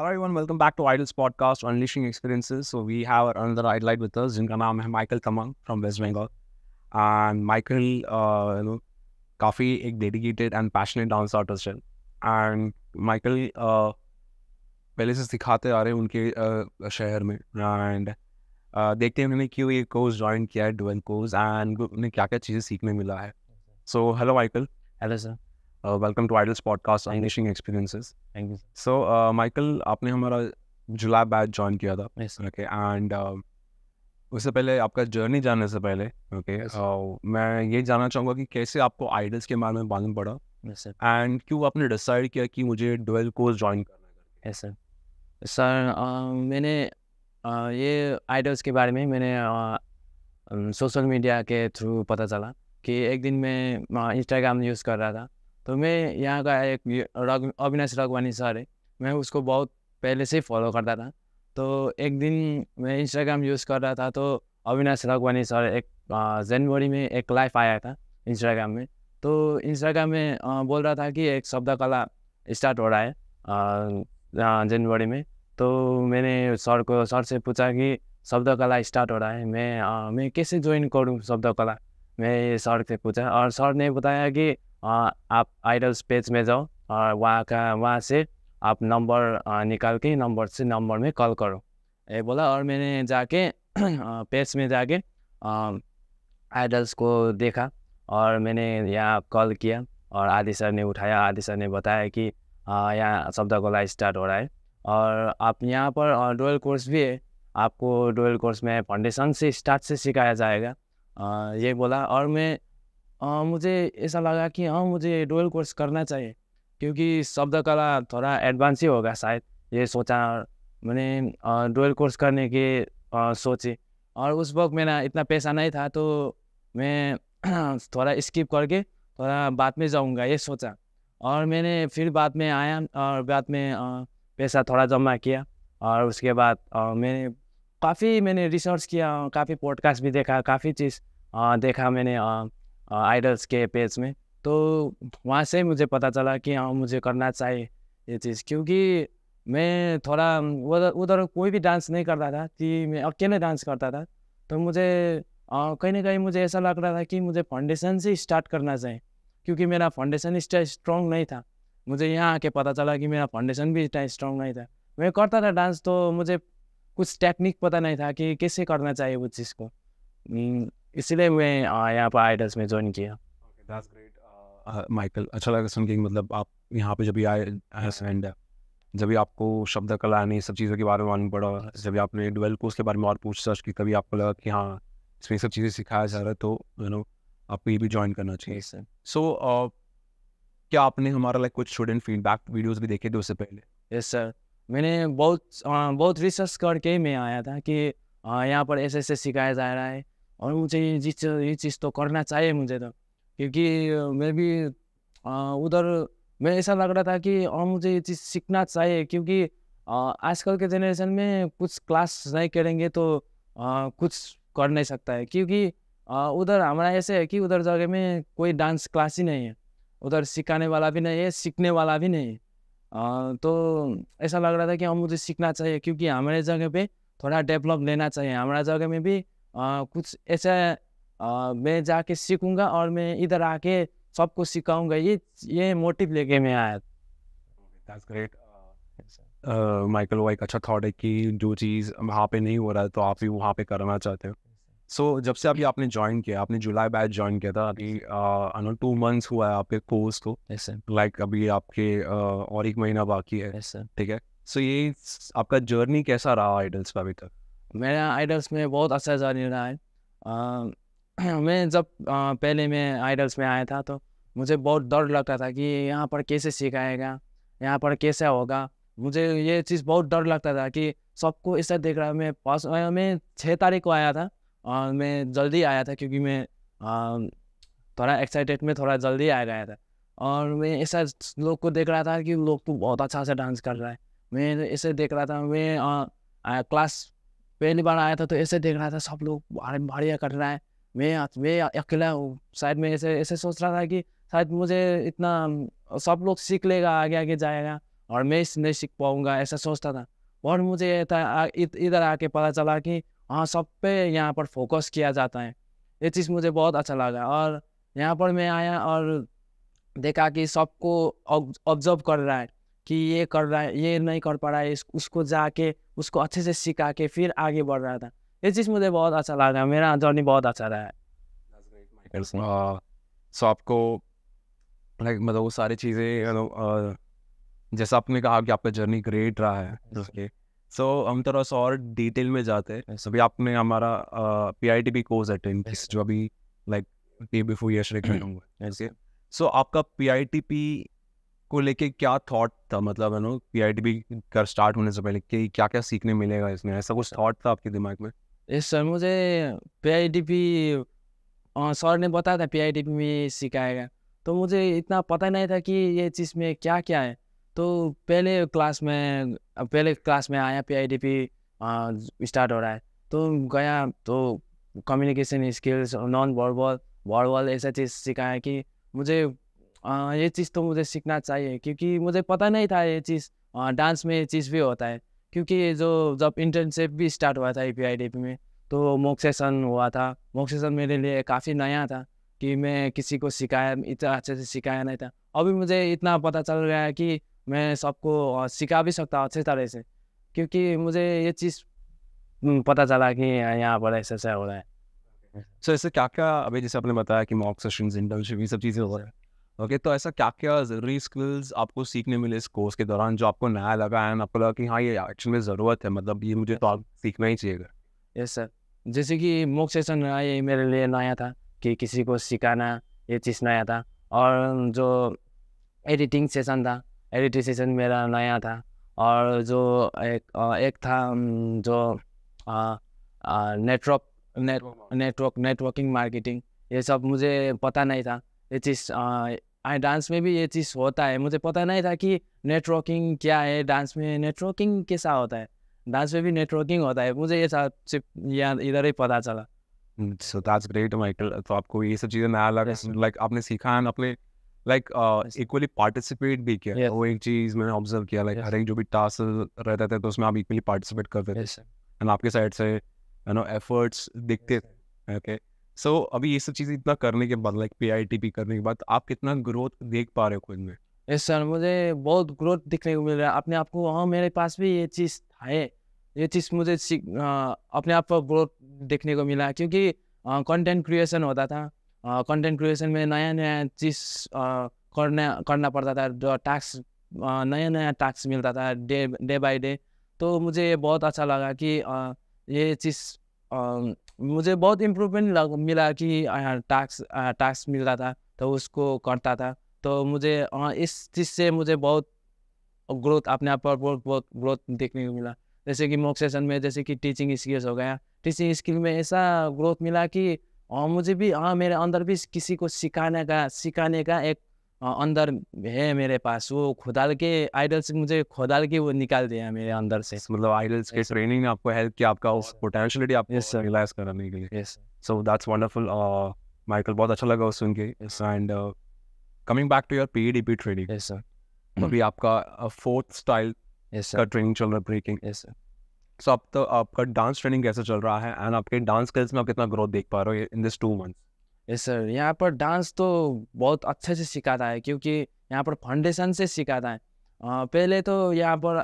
Hello everyone, welcome back to Idle's podcast, Unleashing Experiences. So we have another Idolite with us, जिनका नाम है Michael Tamang from West Bengal. And Michael, uh, you know, काफ़ी एक dedicated and passionate dance artist है. And Michael uh, पहले से सिखाते आ रहे हैं उनके uh, शहर में. And uh, देखते हैं उन्होंने क्यों ये कोर्स ज्वाइन किया है डुअल कोर्स एंड उन्हें क्या क्या चीज़ें सीखने मिला है. So hello Michael. Hello sir. Welcome to Idols podcast podcast experiences thank you so Michael आपने हमारा जुलाई बैच ज्वाइन किया था ओके एंड uh, उससे पहले आपका जर्नी जानने से पहले ओके uh, मैं ये जानना चाहूँगा कि कैसे आपको आइडल्स के बारे में मालूम पड़ा एंड क्यों आपने डिसाइड किया कि मुझे डुअल कोर्स ज्वाइन करना है सर सर uh, मैंने ये आइडल्स के बारे में मैंने सोशल मीडिया um, के थ्रू पता चला कि एक दिन मैं इंस्टाग्राम यूज़ कर रहा था तो मैं यहाँ का एक अविनाश रगवानी सर है मैं उसको बहुत पहले से फॉलो करता था तो एक दिन मैं इंस्टाग्राम यूज़ कर रहा था तो अविनाश रघवानी सर एक जनवरी में एक लाइफ आया था इंस्टाग्राम में तो इंस्टाग्राम में बोल रहा था कि एक शब्द कला स्टार्ट हो रहा है जनवरी में तो मैंने सर को सर से पूछा कि शब्द कला स्टार्ट हो रहा है मैं आ, मैं कैसे ज्वाइन करूँ शब्द कला मैं सर से पूछा और सर ने बताया कि आप आइडल पेज में जाओ और वहाँ का वहाँ से आप नंबर निकाल के नंबर से नंबर में कॉल करो ये बोला और मैंने जाके पेज में जाके आइडल्स को देखा और मैंने यहाँ कॉल किया और आदि सर ने उठाया आदि सर ने बताया कि यहाँ शब्द गोला स्टार्ट हो रहा है और आप यहाँ पर डोल कोर्स भी है आपको डोल कोर्स में फाउंडेशन से स्टार्ट से सिखाया जाएगा ये बोला और मैं आ, मुझे ऐसा लगा कि हाँ मुझे डुअल कोर्स करना चाहिए क्योंकि शब्द कला थोड़ा एडवांस ही होगा शायद ये सोचा मैंने डुअल कोर्स करने की सोची और उस वक्त मेरा इतना पैसा नहीं था तो मैं थोड़ा स्किप करके थोड़ा बाद में जाऊंगा ये सोचा और मैंने फिर बाद में आया और बाद में पैसा थोड़ा जमा किया और उसके बाद मैंने काफ़ी मैंने रिसर्च किया काफ़ी पॉडकास्ट भी देखा काफ़ी चीज़ देखा मैंने आइडल्स के पेज में तो वहाँ से मुझे पता चला कि हाँ मुझे करना चाहिए ये चीज़ क्योंकि मैं थोड़ा उधर उधर कोई भी डांस नहीं करता था कि मैं अकेले डांस करता था तो मुझे कहीं ना कहीं मुझे ऐसा लग रहा था कि मुझे फाउंडेशन से स्टार्ट करना चाहिए क्योंकि मेरा फाउंडेशन इतना स्ट्रॉन्ग नहीं था मुझे यहाँ आके पता चला कि मेरा फाउंडेशन भी इतना स्ट्रॉन्ग नहीं था मैं करता था डांस तो मुझे कुछ टेक्निक पता नहीं था कि कैसे करना चाहिए उस चीज़ को इसलिए मैं यहाँ पर आई में ज्वाइन किया माइकल uh, uh, अच्छा लगा सुन के मतलब आप यहाँ पे जब भी आए एंड जब भी आपको शब्द कला ने सब चीज़ों के बारे में मालूम पड़ा जब भी आपने डुवेल कोर्स के बारे में और पूछ सर्च की कभी आपको लगा कि हाँ इसमें सब चीज़ें सिखाया जा रहा है तो यू नो आपको ये भी ज्वाइन करना चाहिए सर सो uh, क्या आपने हमारा लाइक कुछ स्टूडेंट फीडबैक वीडियोस भी देखे थे उससे पहले यस सर मैंने बहुत बहुत रिसर्च करके मैं आया था कि यहाँ पर ऐसे ऐसे सिखाया जा रहा है और मुझे ये चीज़ ये चीज़ तो करना चाहिए मुझे तो क्योंकि मैं भी उधर मैं ऐसा लग रहा था कि और मुझे ये चीज़ सीखना चाहिए क्योंकि आजकल के जनरेशन में कुछ क्लास नहीं करेंगे तो आ, कुछ कर नहीं सकता है क्योंकि उधर हमारा ऐसे है कि उधर जगह में कोई डांस क्लास ही नहीं है उधर सिखाने वाला भी नहीं है सीखने वाला भी नहीं है आ, तो ऐसा लग रहा था कि हम मुझे सीखना चाहिए क्योंकि हमारे जगह पे थोड़ा डेवलप लेना चाहिए हमारा जगह में भी आ, कुछ ऐसा मैं जाके सीखूंगा और मैं इधर आके सबको सिखाऊंगा ये ये मोटिव लेके मैं आया ग्रेट माइकल वो एक अच्छा थॉट है कि जो चीज़ वहाँ पे नहीं हो रहा है तो आप भी वहाँ पे करना चाहते हो सो so, जब से अभी आपने ज्वाइन किया आपने जुलाई बैच ज्वाइन किया था अभी अनु टू मंथ्स हुआ है आपके कोर्स को लाइक like, अभी आपके uh, और एक महीना बाकी है ठीक है सो so, ये आपका जर्नी कैसा रहा आइडल्स का अभी तक मेरा आइडल्स में बहुत अच्छा नहीं रहा है मैं जब पहले मैं आइडल्स में आया था तो मुझे बहुत डर लगता था कि यहाँ पर कैसे सिखाएगा यहाँ पर कैसे होगा मुझे ये चीज़ बहुत डर लगता था कि सबको ऐसा देख रहा मैं पास मैं छः तारीख को आया था और मैं जल्दी आया था क्योंकि मैं थोड़ा एक्साइटेड में थोड़ा जल्दी आ गया था और मैं ऐसा लोग को देख रहा था कि लोग तो बहुत अच्छा से डांस कर रहा है मैं ऐसे देख रहा था मैं आ, आ, क्लास पहली बार आया था तो ऐसे देख रहा था सब लोग भाड़िया कर रहा है मैं मैं अकेला हूँ शायद मैं ऐसे ऐसे सोच रहा था कि शायद मुझे इतना सब लोग सीख लेगा आगे आगे जाएगा और मैं नहीं सीख पाऊँगा ऐसा सोचता था और मुझे इधर आके पता चला कि हाँ सब पे यहाँ पर फोकस किया जाता है ये चीज़ मुझे बहुत अच्छा लगा और यहाँ पर मैं आया और देखा कि सबको ऑब्जर्व कर रहा है कि ये कर रहा है ये नहीं कर पा रहा है उसको जाके उसको अच्छे से सिखा के फिर आगे बढ़ रहा था ये चीज़ मुझे बहुत अच्छा लग रहा है मेरा जर्नी बहुत अच्छा रहा है सो uh, आपको लाइक मतलब वो सारी चीज़ें uh, जैसा आपने कहा कि आपका जर्नी ग्रेट रहा है ओके सो हम थोड़ा सा और डिटेल में जाते हैं सो अभी आपने हमारा P I T B course attend जो अभी लाइक डे बिफोर यश रेखा सो आपका पी आई टी पी को लेके क्या थॉट था मतलब है नो पीआईटीबी कर स्टार्ट होने से पहले कि क्या क्या सीखने मिलेगा इसमें ऐसा कुछ थॉट था आपके दिमाग में यस सर मुझे पीआईटीबी सर ने बताया था पीआईटीबी में सिखाएगा तो मुझे इतना पता नहीं था कि ये चीज़ में क्या क्या है तो पहले क्लास में पहले क्लास में आया पीआईटीबी स्टार्ट हो रहा है तो गया तो communication skills non verbal verbal ऐसा चीज़ सिखाया कि मुझे ये चीज़ तो मुझे सीखना चाहिए क्योंकि मुझे पता नहीं था ये चीज़ डांस में ये चीज़ भी होता है क्योंकि जो जब इंटर्नशिप भी स्टार्ट हुआ था ए पी में तो मोक सेशन हुआ था मोक सेशन मेरे लिए काफ़ी नया था कि मैं किसी को सिखाया इतना अच्छे से सिखाया नहीं था अभी मुझे इतना पता चल गया है कि मैं सबको सिखा भी सकता अच्छे तरह से क्योंकि मुझे ये चीज़ हम्म, पता चला कि यहाँ पर ऐसा ऐसा हो रहा है सो so, क्या क्या अभी जैसे आपने बताया कि मॉक सेशन इंटर्नशिप ये सब चीज़ें हो रहा है ओके तो ऐसा क्या क्या ज़रूरी स्किल्स आपको सीखने मिले इस कोर्स के दौरान जो आपको नया लगा एंड आपको लगा कि हाँ ये एक्चुअली में ज़रूरत है मतलब ये मुझे तो आप सीखना ही चाहिए यस सर जैसे कि मोक सेशन ये मेरे लिए नया था कि किसी को सिखाना ये चीज़ नया था और जो एडिटिंग सेशन था एडिटिंग सेशन मेरा नया था और जो एक एक था जो नेटवर्क नेटवर्क नेटवर्किंग मार्केटिंग ये सब मुझे पता नहीं था ये चीज़ हाँ, डांस में भी ये चीज़ होता है मुझे पता नहीं था कि नेटवर्किंग क्या है डांस में नेटवर्किंग कैसा होता है डांस में भी नेटवर्किंग होता है मुझे ये सब सिर्फ यहाँ इधर ही पता चला सो दैट्स ग्रेट माइकल तो आपको ये सब चीज़ें नया लगा लाइक आपने सीखा एंड आपने लाइक इक्वली पार्टिसिपेट भी किया yes. वो एक चीज़ मैंने ऑब्जर्व किया लाइक like, yes. हर एक जो भी टास्क रहता था तो उसमें आप इक्वली पार्टिसिपेट करते थे एंड yes. आपके साइड से यू नो एफर्ट्स दिखते थे ओके सो so, अभी ये सब चीज़ें इतना करने के बाद लाइक पी करने के बाद आप कितना ग्रोथ देख पा रहे हो खुद में यस सर मुझे बहुत ग्रोथ दिखने को मिल रहा है अपने आप को हाँ मेरे पास भी ये चीज़ है ये चीज़ मुझे आ, अपने आप पर ग्रोथ देखने को मिला क्योंकि कंटेंट क्रिएशन होता था कंटेंट क्रिएशन में नया नया चीज़ करना करना पड़ता था जो टास्क नया नया टास्क मिलता था डे डे बाई डे तो मुझे बहुत अच्छा लगा कि आ, ये चीज़ मुझे बहुत इम्प्रूवमेंट लग मिला कि टास्क टास्क मिल रहा था तो उसको करता था तो मुझे इस चीज़ से मुझे बहुत ग्रोथ अपने आप पर बहुत बहुत ग्रोथ देखने को मिला जैसे कि मॉक में जैसे कि टीचिंग स्किल्स हो गया टीचिंग स्किल में ऐसा ग्रोथ मिला कि और मुझे भी हाँ मेरे अंदर भी किसी को सिखाने का सिखाने का एक अंदर है मेरे पास वो खुदाल के आइडल्स मुझे खुदाल के वो निकाल दिया मेरे अंदर से मतलब आइडल्स के ट्रेनिंग आपको हेल्प किया आपका उस पोटेंशियलिटी आपको रियलाइज करने के लिए सो दैट्स वंडरफुल माइकल बहुत अच्छा लगा सुन के and coming back to your PDP training yes sir अभी आपका फोर्थ स्टाइल यस का ट्रेनिंग चल रहा है ब्रेकिंग यस सर सो अब तो आपका डांस ट्रेनिंग कैसे चल रहा है एंड आपके डांस स्किल्स में आप कितना ग्रोथ देख पा रहे हो in this two months yes sir यहाँ पर डांस तो बहुत अच्छे से सिखाता है क्योंकि यहाँ पर फाउंडेशन से सिखाता है आ, पहले तो यहाँ पर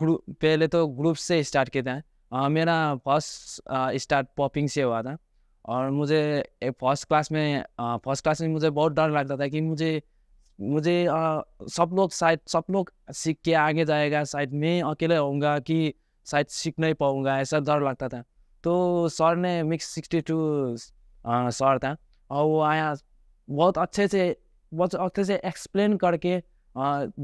ग्रुप पहले तो ग्रुप से स्टार्ट किया था मेरा फर्स्ट स्टार्ट पॉपिंग से हुआ था और मुझे फर्स्ट क्लास में फर्स्ट क्लास में मुझे बहुत डर लगता था कि मुझे मुझे आ, सब लोग शायद सब लोग सीख के आगे जाएगा शायद मैं अकेले होऊंगा कि शायद सीख नहीं पाऊंगा ऐसा डर लगता था तो सर ने मिक्स सिक्सटी टू सर हाँ, था और वो आया बहुत अच्छे से बहुत अच्छे से एक्सप्लेन करके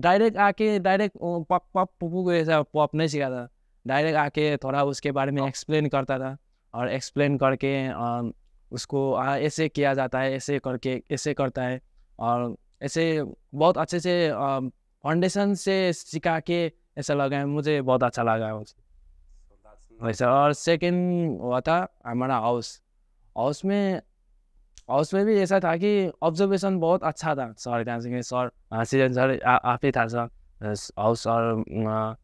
डायरेक्ट आके डायरेक्ट पप पप पप्पू को ऐसा पप नहीं सिखा था डायरेक्ट आके थोड़ा उसके बारे में एक्सप्लेन हाँ। करता था और एक्सप्लेन करके उसको ऐसे किया जाता है ऐसे करके ऐसे करता है और ऐसे बहुत अच्छे से फाउंडेशन से सिखा के ऐसा लगा मुझे बहुत अच्छा लगा वैसा और सेकेंड हुआ था हमारा हाउस और उसमें और उसमें भी ऐसा था कि ऑब्जर्वेशन बहुत अच्छा था सर त्यहाँदेखि सर सीजन सर आप ही था सर और सर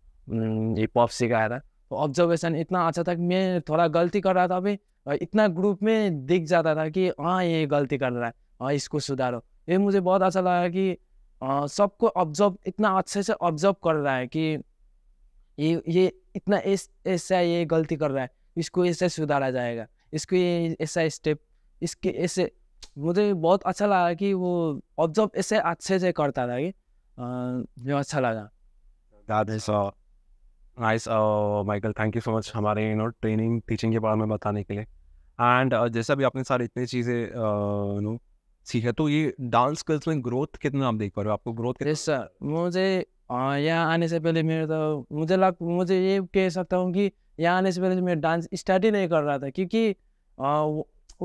हिप हॉप सिखाया था तो ऑब्जर्वेशन इतना अच्छा था कि मैं थोड़ा गलती कर रहा था अभी इतना ग्रुप में दिख जाता था कि हाँ ये गलती कर रहा है हाँ इसको सुधारो ये मुझे बहुत अच्छा लगा कि सबको ऑब्जर्व इतना अच्छे से ऑब्जर्व कर रहा है कि ये ये इतना ऐसा ये गलती कर रहा है इसको ऐसे सुधारा जाएगा ये ऐसा स्टेप इसके ऐसे मुझे बहुत अच्छा लगा कि वो ऑब्जर्व ऐसे अच्छे से करता था कि जो अच्छा लगा nice Michael thank you so much हमारे यू नो ट्रेनिंग टीचिंग के बारे में बताने के लिए एंड uh, जैसा भी आपने सारी इतनी चीज़ें यू नो सीखा तो ये डांस स्किल्स में ग्रोथ कितना आप देख पा रहे हो आपको ग्रोथ यस सर मुझे यहाँ आने से पहले मेरे तो मुझे लग मुझे ये कह सकता हूँ कि यहाँ आने से पहले तो मैं डांस स्टार्ट ही नहीं कर रहा था क्योंकि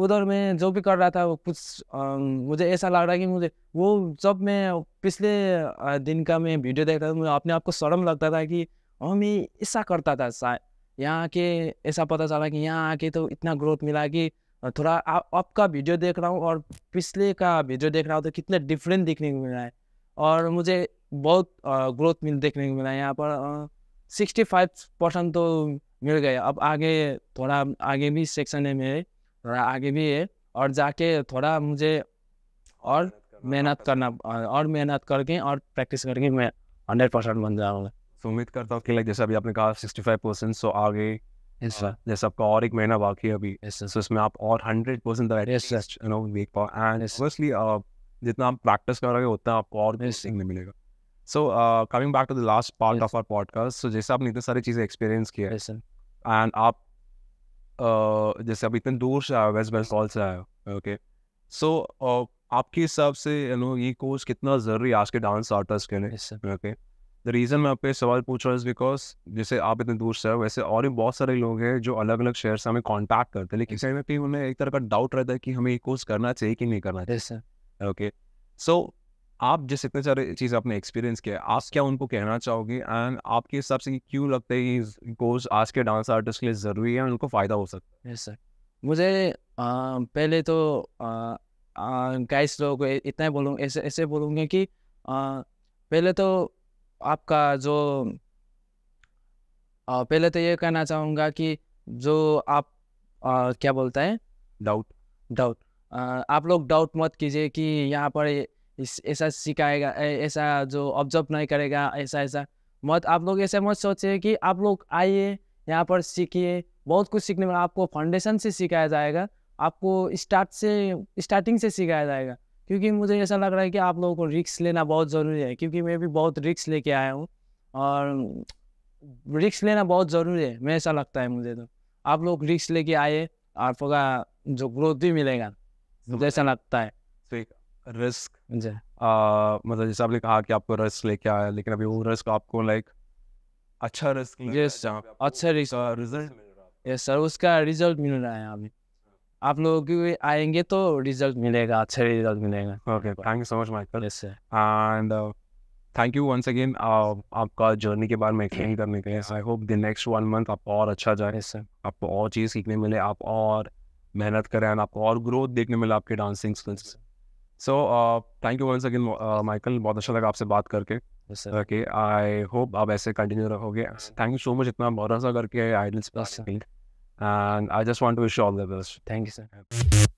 उधर मैं जो भी कर रहा था वो कुछ आ, मुझे ऐसा लग रहा है कि मुझे वो जब मैं पिछले दिन का मैं वीडियो देखता था मुझे अपने आप को शर्म लगता था कि हाँ मैं ऐसा करता था शायद यहाँ आके ऐसा पता चला कि यहाँ आके तो इतना ग्रोथ मिला कि थोड़ा आप का वीडियो देख रहा हूँ और पिछले का वीडियो देख रहा हूँ तो कितना डिफरेंट देखने को मिल रहा है और मुझे बहुत ग्रोथ मिल देखने को मिला है यहाँ पर सिक्सटी फाइव परसेंट तो मिल गए अब आगे थोड़ा आगे भी सेक्शन है मेरे थोड़ा आगे भी है और जाके थोड़ा मुझे और मेहनत करना और मेहनत करके और प्रैक्टिस करके मैं हंड्रेड परसेंट बन जाऊँगा तो उम्मीद करता हूँ कि लाइक जैसे अभी आपने कहा सिक्सटी फाइव परसेंट सो आगे yes, हाँ, जैसे आपका और एक महीना बाकी है अभी yes, so तो इसमें आप और हंड्रेड परसेंट एंड जितना आप प्रैक्टिस कर रहे होते हैं आपको और भी सीखने मिलेगा so coming back to the last part of our podcast so जैसे आपने इतनी सारी चीज़ें एक्सपीरियंस किया है एंड आप जैसे अब इतने दूर से आए वेस्ट बंगाल से आए ओके सो आपके हिसाब से यू नो ये कोर्स कितना ज़रूरी आज के डांस आर्टिस्ट के लिए ओके द रीज़न मैं आपको सवाल पूछ रहा हूँ बिकॉज जैसे आप इतने दूर से वैसे और भी बहुत सारे लोग हैं जो अलग अलग शहर से हमें कॉन्टैक्ट करते हैं लेकिन yes. में उन्हें एक तरह का डाउट रहता है कि हमें ये कोर्स करना चाहिए कि नहीं करना चाहिए ओके सो आप जिस इतने सारे चीज़ आपने एक्सपीरियंस किया आज क्या उनको कहना चाहोगे एंड आपके हिसाब से क्यों लगता है कि कोर्स आज के डांस आर्टिस्ट के लिए ज़रूरी है उनको फ़ायदा हो सकता है सर मुझे आ, पहले तो गाइस लोगों को इतना ही बोलूँ ऐसे ऐसे बोलूँगे कि आ, पहले तो आपका जो आ, पहले तो ये कहना चाहूँगा कि जो आप आ, क्या बोलता है डाउट डाउट आप लोग डाउट मत कीजिए कि यहाँ पर इस ऐसा सिखाएगा ऐसा जो ऑब्जर्व नहीं करेगा ऐसा ऐसा मत आप लोग ऐसे मत सोचिए कि आप लोग आइए यहाँ पर सीखिए बहुत कुछ सीखने में आपको फाउंडेशन से सिखाया जाएगा आपको स्टार्ट से स्टार्टिंग से सिखाया जाएगा क्योंकि मुझे ऐसा लग रहा है कि आप लोगों को रिक्स लेना बहुत ज़रूरी है क्योंकि मैं भी बहुत रिक्स लेके आया हूँ और रिक्स लेना बहुत ज़रूरी है मैं ऐसा लगता है मुझे तो आप लोग रिक्स लेके आए आपका जो ग्रोथ भी मिलेगा मुझे ऐसा लगता है रिस्क मतलब जैसे आपने कहा कि आपको रिस्क लेके आया लेकिन अभी वो रिस्क आपको लाइक अच्छा रिस्क अच्छा रिस्क रिजल्ट यस सर उसका रिजल्ट मिल रहा है अभी आप लोग आएंगे तो रिजल्ट मिलेगा अच्छा रिजल्ट मिलेगा okay thank you so much Michael yes sir and thank you once again आपका जर्नी के बारे में एक्सप्लेन करने के लिए I hope the next one month आप और अच्छा जाए सर आपको और चीज़ सीखने मिले आप और मेहनत करें और आपको और ग्रोथ देखने मिले आपके डांसिंग स्किल्स से so thank you once again Michael बहुत अच्छा लगा आपसे बात करके ओके आई होप आप ऐसे कंटिन्यू रहोगे थैंक यू सो मच इतना भरोसा करके idols and I just want to wish all the best thank you sir